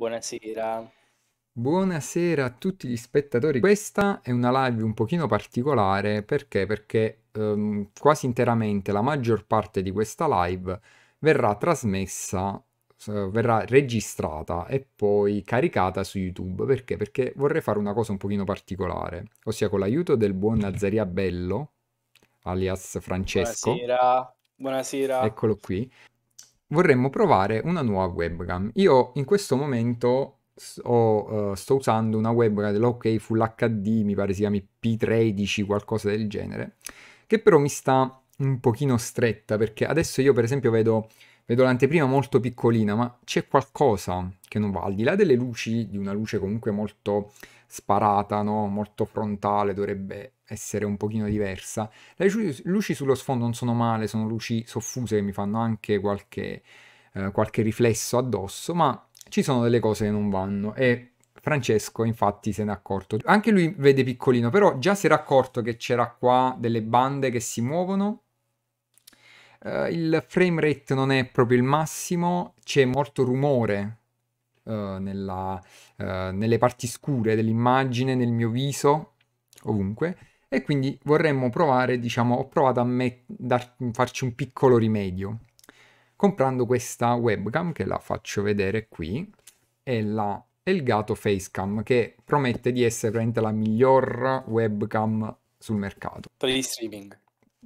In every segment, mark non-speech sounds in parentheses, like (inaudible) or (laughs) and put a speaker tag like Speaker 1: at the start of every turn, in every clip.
Speaker 1: Buonasera.
Speaker 2: Buonasera a tutti gli spettatori. Questa è una live un pochino particolare perché? Perché ehm, quasi interamente la maggior parte di questa live verrà trasmessa, eh, verrà registrata e poi caricata su YouTube. Perché? Perché vorrei fare una cosa un pochino particolare, ossia con l'aiuto del buon Nazaria Bello, alias Francesco.
Speaker 1: Buonasera. Buonasera.
Speaker 2: Eccolo qui vorremmo provare una nuova webcam. Io in questo momento ho, uh, sto usando una webcam dell'OK Full HD, mi pare si chiami P13, qualcosa del genere, che però mi sta un pochino stretta perché adesso io per esempio vedo Vedo l'anteprima molto piccolina, ma c'è qualcosa che non va. Al di là delle luci, di una luce comunque molto sparata, no? molto frontale, dovrebbe essere un pochino diversa. Le luci, sullo sfondo non sono male, sono luci soffuse che mi fanno anche qualche, eh, qualche riflesso addosso, ma ci sono delle cose che non vanno e Francesco infatti se n'è accorto. Anche lui vede piccolino, però già si era accorto che c'era qua delle bande che si muovono Uh, il frame rate non è proprio il massimo, c'è molto rumore uh, nella, uh, nelle parti scure dell'immagine, nel mio viso, ovunque. E quindi vorremmo provare, diciamo, ho provato a me- dar- farci un piccolo rimedio comprando questa webcam che la faccio vedere qui è la Elgato Facecam che promette di essere la miglior webcam sul mercato. Per il streaming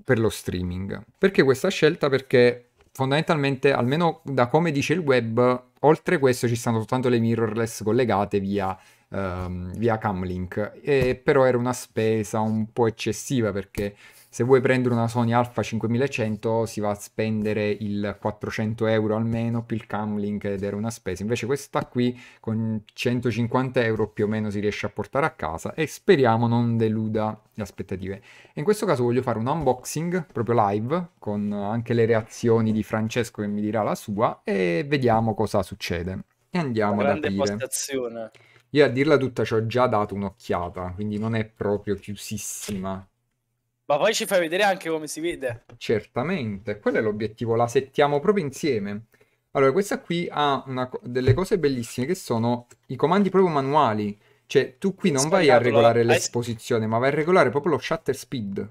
Speaker 2: per lo streaming. Perché questa scelta? Perché fondamentalmente, almeno da come dice il web, oltre questo ci stanno soltanto le mirrorless collegate via, um, via Camlink. E, però era una spesa un po' eccessiva perché se vuoi prendere una Sony Alpha 5100 si va a spendere il 400 euro almeno più il camlink ed era una spesa invece questa qui con 150 euro più o meno si riesce a portare a casa e speriamo non deluda le aspettative e in questo caso voglio fare un unboxing proprio live con anche le reazioni di Francesco che mi dirà la sua e vediamo cosa succede e andiamo ad aprire
Speaker 1: postazione.
Speaker 2: io a dirla tutta ci ho già dato un'occhiata quindi non è proprio chiusissima
Speaker 1: ma poi ci fai vedere anche come si vede.
Speaker 2: Certamente, quello è l'obiettivo, la settiamo proprio insieme. Allora, questa qui ha una, delle cose bellissime che sono i comandi proprio manuali. Cioè, tu qui non vai a regolare l'esposizione, ma vai a regolare proprio lo shutter speed,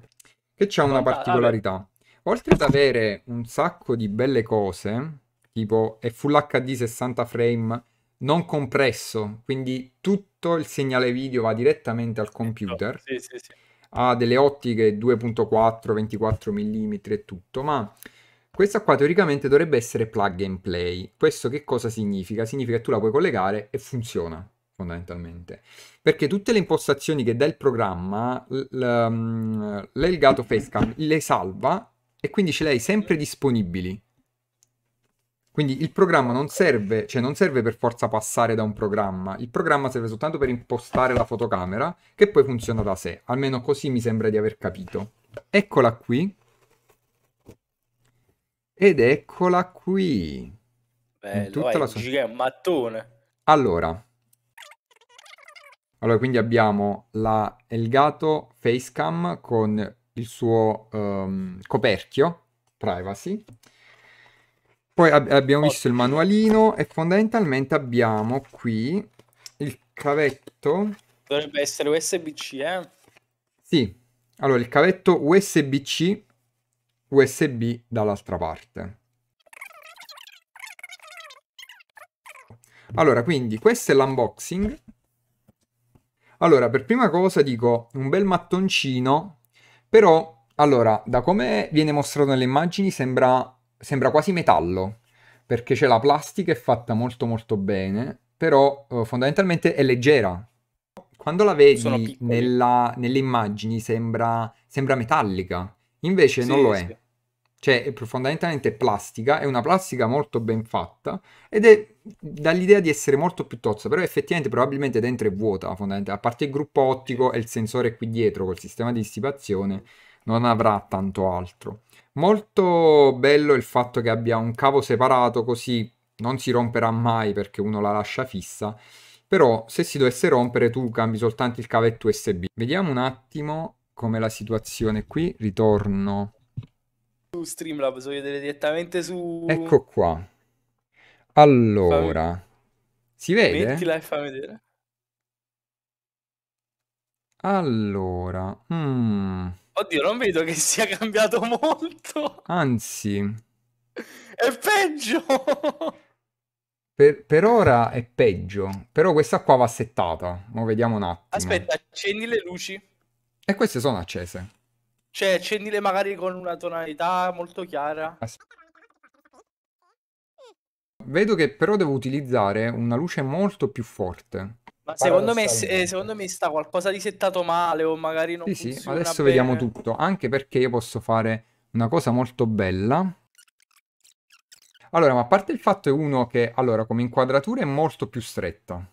Speaker 2: che c'è una particolarità. Oltre ad avere un sacco di belle cose, tipo è full HD 60 frame, non compresso, quindi tutto il segnale video va direttamente al computer. Sì, sì, sì ha delle ottiche 2.4, 24 mm e tutto, ma questa qua teoricamente dovrebbe essere plug and play. Questo che cosa significa? Significa che tu la puoi collegare e funziona fondamentalmente. Perché tutte le impostazioni che dà il programma, mm, l'Elgato Facecam le salva e quindi ce le hai sempre disponibili. Quindi il programma non serve, cioè non serve per forza passare da un programma, il programma serve soltanto per impostare la fotocamera che poi funziona da sé, almeno così mi sembra di aver capito. Eccola qui. Ed eccola qui. Bello, In tutta vai,
Speaker 1: la è un mattone.
Speaker 2: Allora. Allora, quindi abbiamo la Elgato Facecam con il suo um, coperchio privacy poi ab abbiamo visto il manualino e fondamentalmente abbiamo qui il cavetto.
Speaker 1: Dovrebbe essere USB-C, eh?
Speaker 2: Sì. Allora, il cavetto USB-C, USB dall'altra parte. Allora, quindi questo è l'unboxing. Allora, per prima cosa dico un bel mattoncino, però, allora, da come viene mostrato nelle immagini sembra sembra quasi metallo, perché c'è la plastica è fatta molto molto bene, però eh, fondamentalmente è leggera. Quando la vedi nella, nelle immagini sembra, sembra metallica, invece sì, non lo è. Cioè è fondamentalmente plastica, è una plastica molto ben fatta ed è dall'idea di essere molto più tozza, però effettivamente probabilmente dentro è vuota, fondamentalmente, a parte il gruppo ottico e il sensore qui dietro col sistema di dissipazione non avrà tanto altro. Molto bello il fatto che abbia un cavo separato così non si romperà mai perché uno la lascia fissa, però se si dovesse rompere tu cambi soltanto il cavetto USB. Vediamo un attimo come la situazione qui, ritorno.
Speaker 1: Su Streamlab, posso vedere direttamente su... Ecco
Speaker 2: qua. Allora, fammi... si vede? Mettila
Speaker 1: e fa vedere.
Speaker 2: Allora, mm.
Speaker 1: Oddio, non vedo che sia (laughs) cambiato molto.
Speaker 2: Anzi,
Speaker 1: è peggio.
Speaker 2: Per, per ora è peggio, però questa qua va settata. Mo vediamo un attimo.
Speaker 1: Aspetta, accendi le luci.
Speaker 2: E queste sono accese.
Speaker 1: Cioè, accendile magari con una tonalità molto chiara.
Speaker 2: As- Vedo che però devo utilizzare una luce molto più forte. Ma secondo me,
Speaker 1: eh, secondo me, sta qualcosa di settato male o magari non sì, sì, adesso bene. vediamo
Speaker 2: tutto, anche perché io posso fare una cosa molto bella. Allora, ma a parte il fatto è uno che, allora, come inquadratura è molto più stretta.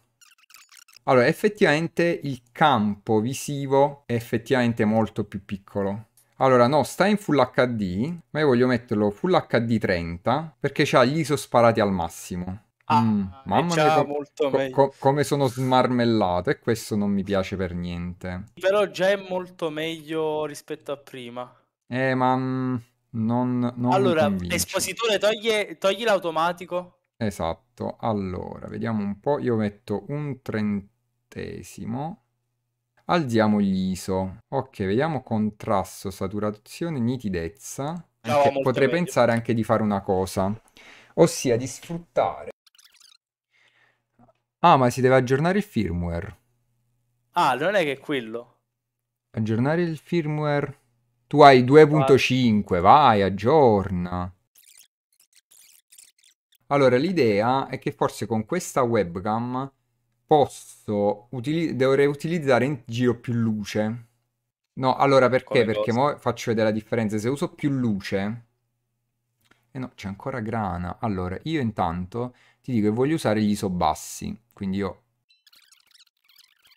Speaker 2: Allora, effettivamente il campo visivo è effettivamente molto più piccolo. Allora, no, sta in Full HD, ma io voglio metterlo Full HD 30 perché ha gli ISO sparati al massimo. Ah, mm, mamma mia, molto co- Co- come sono smarmellate, questo non mi piace per niente.
Speaker 1: Però già è molto meglio rispetto a prima.
Speaker 2: Eh, ma mm, non, non Allora,
Speaker 1: espositore, toglie, togli l'automatico.
Speaker 2: Esatto, allora, vediamo un po', io metto un trentesimo. Alziamo gli ISO. Ok, vediamo contrasto, saturazione, nitidezza. No, potrei meglio. pensare anche di fare una cosa, ossia di sfruttare Ah, ma si deve aggiornare il firmware.
Speaker 1: Ah, non è che è quello.
Speaker 2: Aggiornare il firmware. Tu hai 2.5, vai, aggiorna. Allora, l'idea è che forse con questa webcam posso utili- dovrei utilizzare in giro più luce. No, allora perché? perché mo faccio vedere la differenza. Se uso più luce... E eh no, c'è ancora grana. Allora, io intanto ti dico che voglio usare gli ISO bassi, quindi io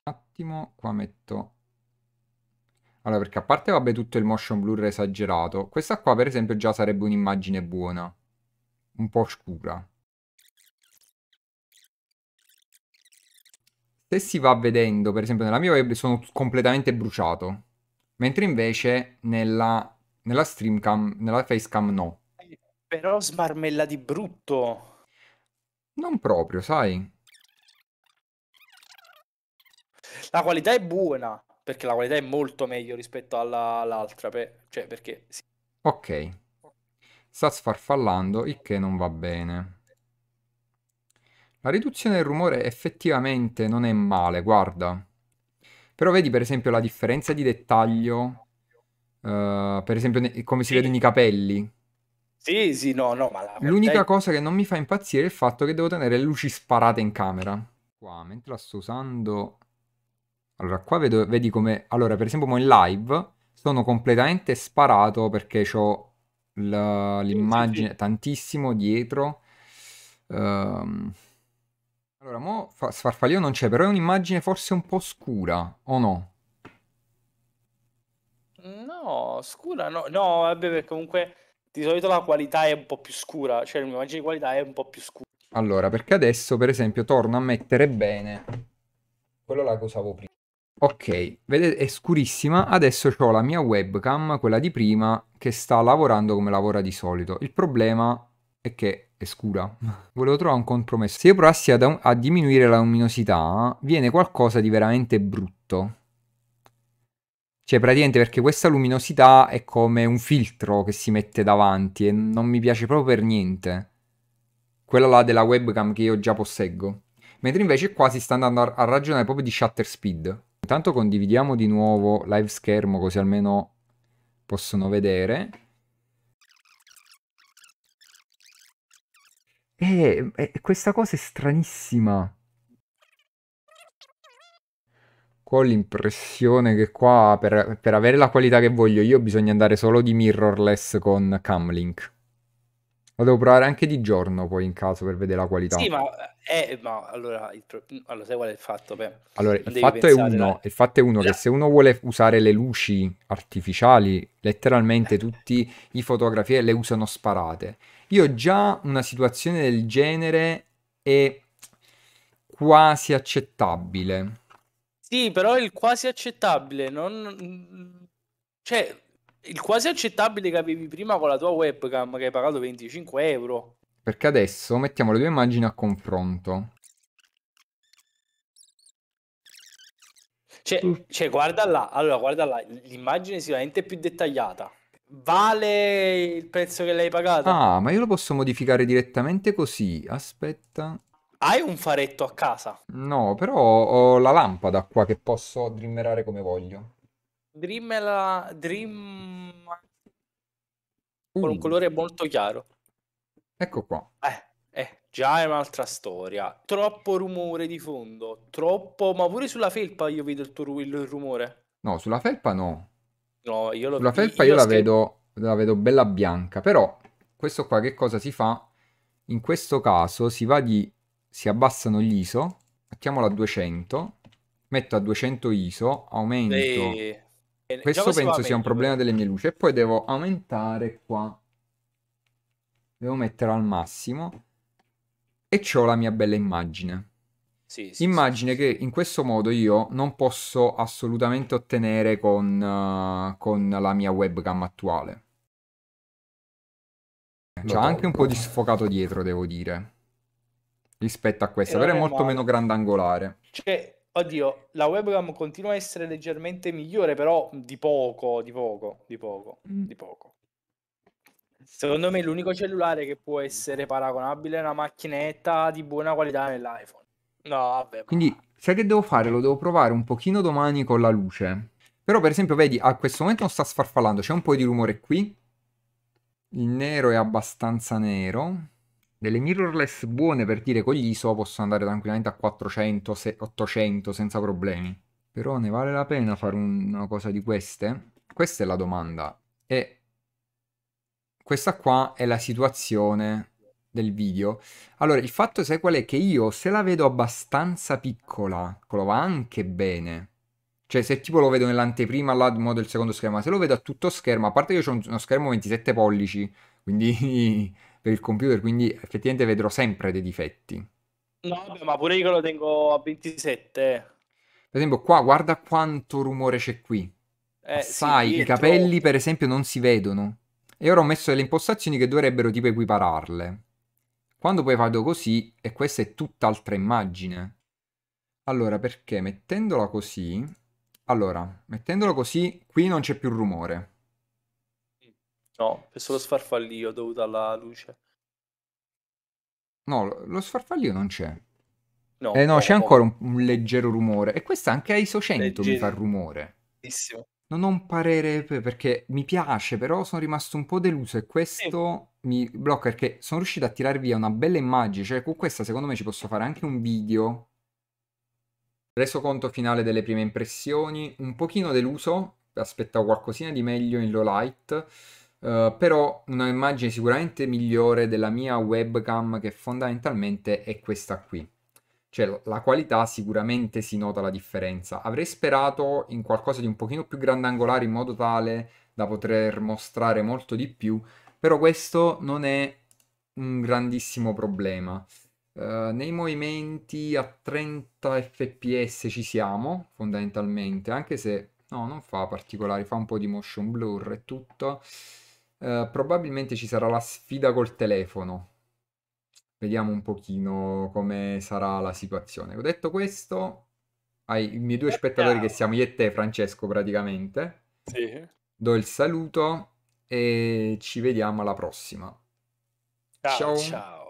Speaker 2: un attimo qua metto allora, perché a parte, vabbè, tutto il motion blur esagerato, questa qua, per esempio, già sarebbe un'immagine buona. Un po' scura. Se si va vedendo, per esempio, nella mia web sono completamente bruciato. Mentre invece nella, nella streamcam, nella facecam no.
Speaker 1: Però smarmella di brutto.
Speaker 2: Non proprio, sai?
Speaker 1: La qualità è buona, perché la qualità è molto meglio rispetto all'altra, per, cioè perché... Sì.
Speaker 2: Ok, sta sfarfallando, il che non va bene. La riduzione del rumore effettivamente non è male, guarda. Però vedi per esempio la differenza di dettaglio, uh, per esempio come si sì. vede nei capelli.
Speaker 1: Sì, sì, no, no, ma L'unica dai...
Speaker 2: cosa che non mi fa impazzire è il fatto che devo tenere le luci sparate in camera. Qua, mentre la sto usando... Allora, qua vedo, vedi come... Allora, per esempio, mo in live sono completamente sparato perché ho l'immagine sì, sì. tantissimo dietro. Um... Allora, mo fa- Sfarfalio non c'è, però è un'immagine forse un po' scura, o no?
Speaker 1: No, scura no, no, vabbè, comunque di solito la qualità è un po' più scura, cioè l'immagine di qualità è un po' più scura.
Speaker 2: Allora, perché adesso, per esempio, torno a mettere bene quello là che usavo prima. Ok, vedete, è scurissima. Adesso ho la mia webcam, quella di prima, che sta lavorando come lavora di solito. Il problema è che è scura. (laughs) Volevo trovare un compromesso. Se io provassi a, da- a diminuire la luminosità, viene qualcosa di veramente brutto. Cioè, praticamente perché questa luminosità è come un filtro che si mette davanti e non mi piace proprio per niente. Quella là della webcam che io già posseggo. Mentre invece qua si sta andando a, ragionare proprio di shutter speed. Intanto condividiamo di nuovo live schermo così almeno possono vedere. E, eh, e eh, questa cosa è stranissima ho l'impressione che qua per, per, avere la qualità che voglio io bisogna andare solo di mirrorless con Camlink. Lo devo provare anche di giorno poi in caso per vedere la qualità. Sì, ma,
Speaker 1: eh, eh ma allora, il pro... Mm, allora sai qual è il fatto? Beh, allora, il fatto, pensare, uno,
Speaker 2: il fatto, è uno, là. che se uno vuole usare le luci artificiali, letteralmente eh. tutti i fotografi le usano sparate. Io già una situazione del genere è quasi accettabile
Speaker 1: sì, però il quasi accettabile, non... cioè, il quasi accettabile che avevi prima con la tua webcam che hai pagato 25 euro.
Speaker 2: Perché adesso mettiamo le due immagini a confronto.
Speaker 1: Cioè, mm. cioè, guarda là, allora guarda là, l'immagine è sicuramente più dettagliata. Vale il prezzo che l'hai pagato? Ah,
Speaker 2: ma io lo posso modificare direttamente così. Aspetta.
Speaker 1: Hai un faretto a casa?
Speaker 2: No, però ho la lampada qua che posso dreamerare come voglio.
Speaker 1: Drimmela. Dream. Uh. Con un mm. colore molto chiaro.
Speaker 2: Ecco qua. Eh,
Speaker 1: eh, già è un'altra storia. Troppo rumore di fondo. Troppo. Ma pure sulla felpa io vedo il, tuo, il rumore.
Speaker 2: No, sulla felpa no.
Speaker 1: No, io lo Sulla felpa io, io la, scher- vedo,
Speaker 2: la vedo bella bianca. Però questo qua che cosa si fa? In questo caso si va di si abbassano gli ISO, mettiamolo a 200, metto a 200 ISO, aumento. E...
Speaker 1: Questo penso sia un problema
Speaker 2: eh. delle mie luci e poi devo aumentare qua. Devo mettere al massimo e ho la mia bella immagine. Sì, sì, immagine sì, che in questo modo io non posso assolutamente ottenere con, uh, con la mia webcam attuale. C'è anche un po' di sfocato dietro, devo dire rispetto a questa, però è molto male. meno grandangolare.
Speaker 1: Cioè, oddio, la webcam continua a essere leggermente migliore, però di poco, di poco, di poco, mm. di poco. Secondo me l'unico cellulare che può essere paragonabile è una macchinetta di buona qualità nell'iPhone. No, vabbè.
Speaker 2: Quindi, sai che devo fare? Lo devo provare un pochino domani con la luce. Però, per esempio, vedi, a questo momento non sta sfarfallando, c'è un po' di rumore qui. Il nero è abbastanza nero delle mirrorless buone per dire con gli ISO posso andare tranquillamente a 400, 800 senza problemi. Però ne vale la pena fare una cosa di queste? Questa è la domanda. E questa qua è la situazione del video. Allora, il fatto sai qual è? Che io se la vedo abbastanza piccola, lo va anche bene. Cioè, se tipo lo vedo nell'anteprima, là, modo del secondo schermo, se lo vedo a tutto schermo, a parte che ho uno schermo 27 pollici, quindi per il computer, quindi effettivamente vedrò sempre dei difetti.
Speaker 1: No, ma pure io lo tengo a 27. Per
Speaker 2: esempio, qua guarda quanto rumore c'è qui. Eh, Assai, sì, i capelli per esempio non si vedono. E ora ho messo delle impostazioni che dovrebbero tipo equipararle. Quando poi vado così, e questa è tutt'altra immagine. Allora, perché mettendola così... Allora, mettendola così, qui non c'è più rumore.
Speaker 1: No, è solo sfarfallio dovuto alla luce.
Speaker 2: No, lo sfarfallio non c'è.
Speaker 1: No, eh no, no c'è no. ancora un,
Speaker 2: un, leggero rumore. E questa anche a ISO 100 leggero. mi fa rumore. Bellissimo. Non ho un parere perché mi piace, però sono rimasto un po' deluso e questo sì. mi blocca perché sono riuscito a tirar via una bella immagine. Cioè, con questa secondo me ci posso fare anche un video. Reso conto finale delle prime impressioni, un pochino deluso, aspettavo qualcosina di meglio in low light Uh, però una immagine sicuramente migliore della mia webcam che fondamentalmente è questa qui. Cioè la qualità sicuramente si nota la differenza. Avrei sperato in qualcosa di un pochino più grandangolare in modo tale da poter mostrare molto di più, però questo non è un grandissimo problema. Uh, nei movimenti a 30 fps ci siamo fondamentalmente, anche se no, non fa particolari, fa un po' di motion blur e tutto. Eh, probabilmente ci sarà la sfida col telefono. Vediamo un pochino come sarà la situazione. Ho detto questo ai miei due spettatori che siamo io e te, Francesco, praticamente. Sì. Do il saluto e ci vediamo alla prossima.
Speaker 1: Ciao. ciao. ciao.